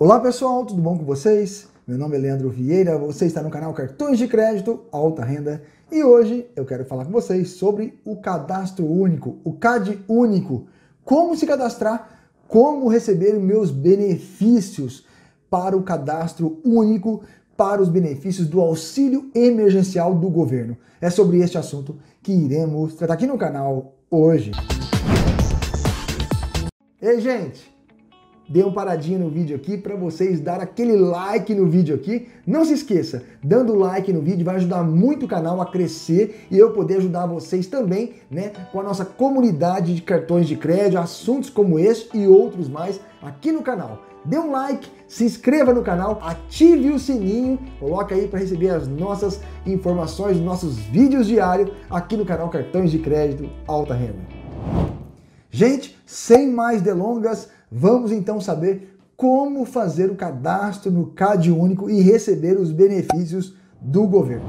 Olá pessoal, tudo bom com vocês? Meu nome é Leandro Vieira, você está no canal Cartões de Crédito Alta Renda e hoje eu quero falar com vocês sobre o cadastro único, o CAD único. Como se cadastrar, como receber meus benefícios para o cadastro único, para os benefícios do auxílio emergencial do governo. É sobre este assunto que iremos tratar aqui no canal hoje. Ei, gente! dê uma paradinha no vídeo aqui para vocês dar aquele like no vídeo aqui. Não se esqueça, dando like no vídeo vai ajudar muito o canal a crescer e eu poder ajudar vocês também, né, com a nossa comunidade de cartões de crédito, assuntos como esse e outros mais aqui no canal. Dê um like, se inscreva no canal, ative o sininho, coloca aí para receber as nossas informações, nossos vídeos diários aqui no canal Cartões de Crédito Alta Renda. Gente, sem mais delongas, Vamos então saber como fazer o cadastro no CAD Único e receber os benefícios do governo.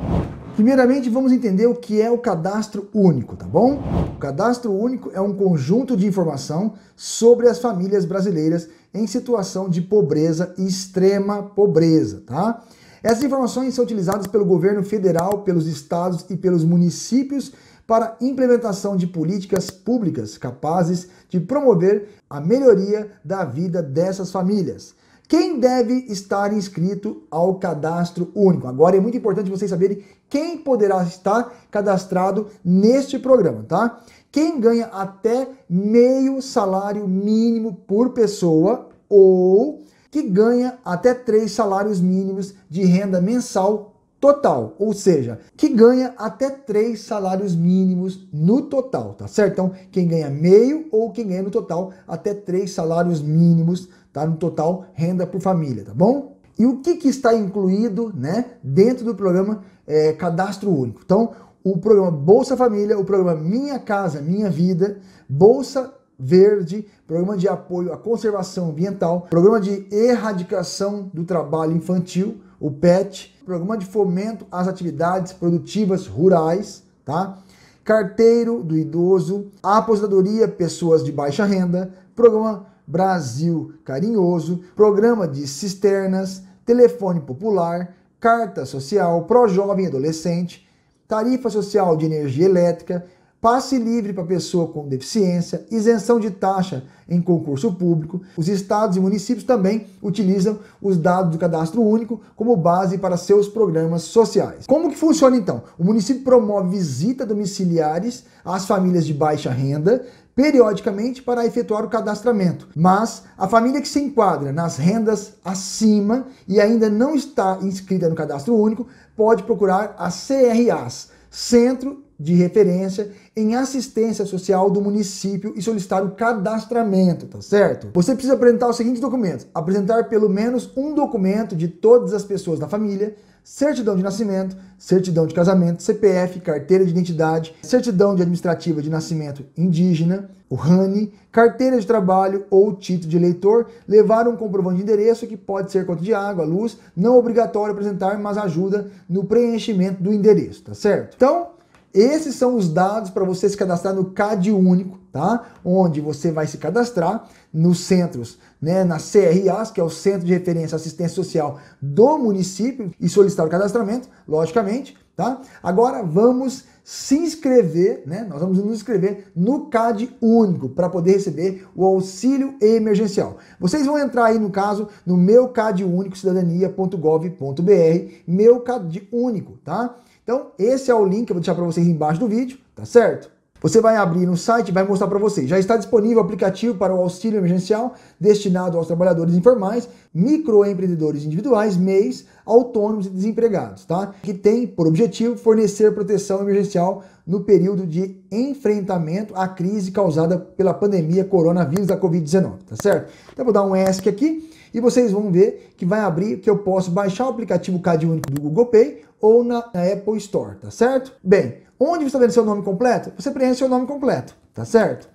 Primeiramente, vamos entender o que é o cadastro único, tá bom? O cadastro único é um conjunto de informação sobre as famílias brasileiras em situação de pobreza e extrema pobreza, tá? Essas informações são utilizadas pelo governo federal, pelos estados e pelos municípios para implementação de políticas públicas capazes de promover a melhoria da vida dessas famílias. Quem deve estar inscrito ao cadastro único? Agora é muito importante vocês saberem quem poderá estar cadastrado neste programa, tá? Quem ganha até meio salário mínimo por pessoa ou que ganha até três salários mínimos de renda mensal total, ou seja, que ganha até três salários mínimos no total, tá certo? Então, quem ganha meio ou quem ganha no total até três salários mínimos, tá? No total, renda por família, tá bom? E o que, que está incluído, né, dentro do programa é, Cadastro Único? Então, o programa Bolsa Família, o programa Minha Casa Minha Vida, Bolsa Verde, Programa de Apoio à Conservação Ambiental, Programa de Erradicação do Trabalho Infantil, o PET, Programa de Fomento às Atividades Produtivas Rurais, tá? Carteiro do Idoso, Aposentadoria Pessoas de Baixa Renda, Programa Brasil Carinhoso, Programa de Cisternas, Telefone Popular, Carta Social, Pro Jovem Adolescente, Tarifa Social de Energia Elétrica, passe livre para pessoa com deficiência, isenção de taxa em concurso público. Os estados e municípios também utilizam os dados do cadastro único como base para seus programas sociais. Como que funciona então? O município promove visita domiciliares às famílias de baixa renda periodicamente para efetuar o cadastramento. Mas a família que se enquadra nas rendas acima e ainda não está inscrita no cadastro único pode procurar as CRAs, Centro de referência em assistência social do município e solicitar o cadastramento, tá certo? Você precisa apresentar os seguintes documentos: apresentar pelo menos um documento de todas as pessoas da família, certidão de nascimento, certidão de casamento, CPF, carteira de identidade, certidão de administrativa de nascimento indígena, o RANI, carteira de trabalho ou título de eleitor, levar um comprovante de endereço que pode ser conta de água, luz, não obrigatório apresentar, mas ajuda no preenchimento do endereço, tá certo? Então, esses são os dados para você se cadastrar no CAD único tá? Onde você vai se cadastrar nos centros, né, nas CRAs, que é o Centro de Referência Assistência Social do município e solicitar o cadastramento, logicamente, tá? Agora vamos se inscrever, né? Nós vamos nos inscrever no CAD único para poder receber o auxílio emergencial. Vocês vão entrar aí no caso no meu CAD único cidadania.gov.br, meu CAD único, tá? Então, esse é o link que eu vou deixar para vocês embaixo do vídeo, tá certo? Você vai abrir no site e vai mostrar para você. Já está disponível o aplicativo para o auxílio emergencial destinado aos trabalhadores informais, microempreendedores individuais, MEIs, autônomos e desempregados, tá? Que tem por objetivo fornecer proteção emergencial no período de enfrentamento à crise causada pela pandemia coronavírus da Covid-19, tá certo? Então vou dar um ESC aqui e vocês vão ver que vai abrir que eu posso baixar o aplicativo Cade Único do Google Pay ou na Apple Store, tá certo? Bem, onde você está vendo seu nome completo, você preenche seu nome completo, tá certo?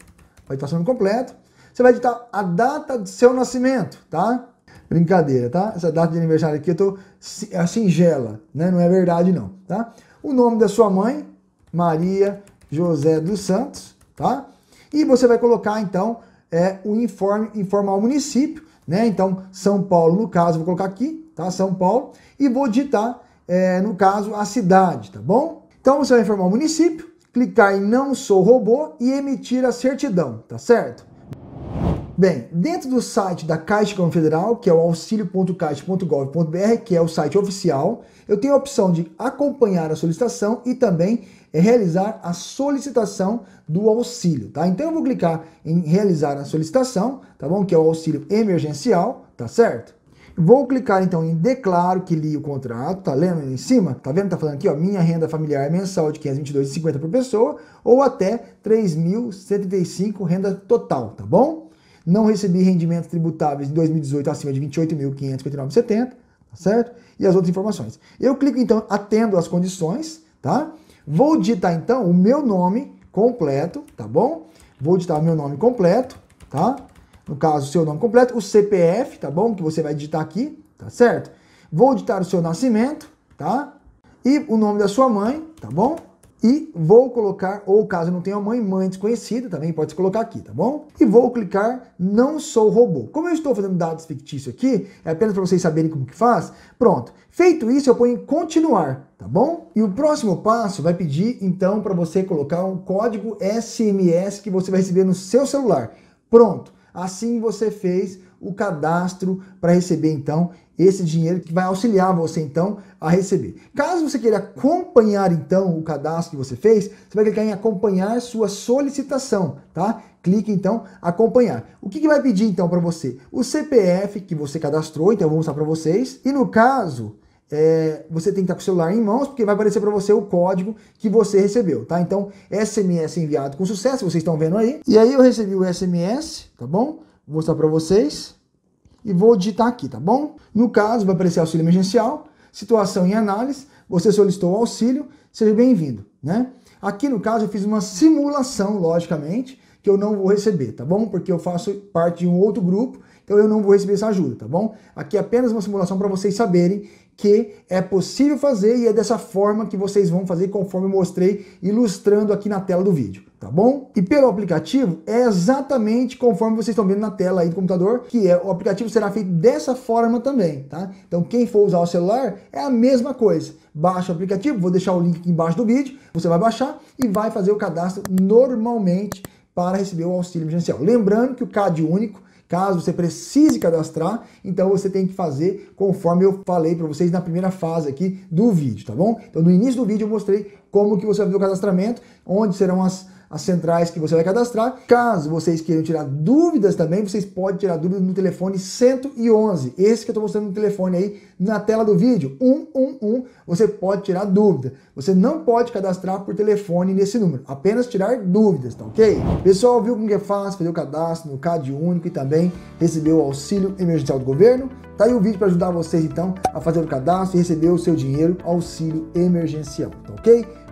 Vai editar seu nome completo. Você vai editar a data do seu nascimento, tá? Brincadeira, tá? Essa data de aniversário aqui eu tô é singela, né? Não é verdade não, tá? O nome da sua mãe, Maria José dos Santos, tá? E você vai colocar então é, o informe, informar o município né? Então, São Paulo, no caso, vou colocar aqui, tá? São Paulo, e vou digitar, é, no caso, a cidade, tá bom? Então, você vai informar o município, clicar em Não Sou Robô e emitir a certidão, tá certo? Bem, dentro do site da Caixa Econômica Federal, que é o auxilio.caixa.gov.br, que é o site oficial, eu tenho a opção de acompanhar a solicitação e também é realizar a solicitação do auxílio, tá? Então eu vou clicar em realizar a solicitação, tá bom? Que é o auxílio emergencial, tá certo? Vou clicar então em declaro que li o contrato, tá lendo ali em cima? Tá vendo? Tá falando aqui, ó, minha renda familiar mensal de 522,50 por pessoa ou até 3.135 renda total, tá bom? Não recebi rendimentos tributáveis em 2018 acima de 28.559,70, tá certo? E as outras informações. Eu clico então atendo às condições, tá? Vou digitar então o meu nome completo, tá bom? Vou digitar o meu nome completo, tá? No caso, o seu nome completo, o CPF, tá bom? Que você vai digitar aqui, tá certo? Vou digitar o seu nascimento, tá? E o nome da sua mãe, tá bom? e vou colocar, ou caso não tenha mãe, mãe desconhecida também pode se colocar aqui, tá bom? E vou clicar não sou robô. Como eu estou fazendo dados fictícios aqui, é apenas para vocês saberem como que faz. Pronto. Feito isso, eu ponho continuar, tá bom? E o próximo passo vai pedir então para você colocar um código SMS que você vai receber no seu celular. Pronto. Assim você fez o cadastro para receber então esse dinheiro que vai auxiliar você então a receber. Caso você queira acompanhar então o cadastro que você fez, você vai clicar em acompanhar sua solicitação, tá? Clique então acompanhar. O que, que vai pedir então para você? O CPF que você cadastrou, então eu vou mostrar para vocês. E no caso é, você tem que estar com o celular em mãos, porque vai aparecer para você o código que você recebeu, tá? Então, SMS enviado com sucesso, vocês estão vendo aí. E aí eu recebi o SMS, tá bom? Vou mostrar para vocês e vou digitar aqui, tá bom? No caso, vai aparecer auxílio emergencial, situação em análise, você solicitou o auxílio, seja bem-vindo, né? Aqui, no caso, eu fiz uma simulação, logicamente, que eu não vou receber, tá bom? Porque eu faço parte de um outro grupo, então eu não vou receber essa ajuda, tá bom? Aqui é apenas uma simulação para vocês saberem que é possível fazer e é dessa forma que vocês vão fazer, conforme eu mostrei, ilustrando aqui na tela do vídeo tá bom? E pelo aplicativo é exatamente conforme vocês estão vendo na tela aí do computador, que é o aplicativo será feito dessa forma também, tá? Então quem for usar o celular é a mesma coisa. Baixa o aplicativo, vou deixar o link aqui embaixo do vídeo, você vai baixar e vai fazer o cadastro normalmente para receber o auxílio emergencial. Lembrando que o CAD único Caso você precise cadastrar, então você tem que fazer conforme eu falei para vocês na primeira fase aqui do vídeo, tá bom? Então no início do vídeo eu mostrei como que você vai fazer o cadastramento, onde serão as, as centrais que você vai cadastrar. Caso vocês queiram tirar dúvidas também, vocês podem tirar dúvidas no telefone 111. Esse que eu estou mostrando no telefone aí na tela do vídeo, 111, você pode tirar dúvida. Você não pode cadastrar por telefone nesse número, apenas tirar dúvidas, tá ok? Pessoal, viu como que é fácil fazer o cadastro no CAD único e também receber o auxílio emergencial do governo? Tá aí o vídeo para ajudar vocês então a fazer o cadastro e receber o seu dinheiro auxílio emergencial, tá ok?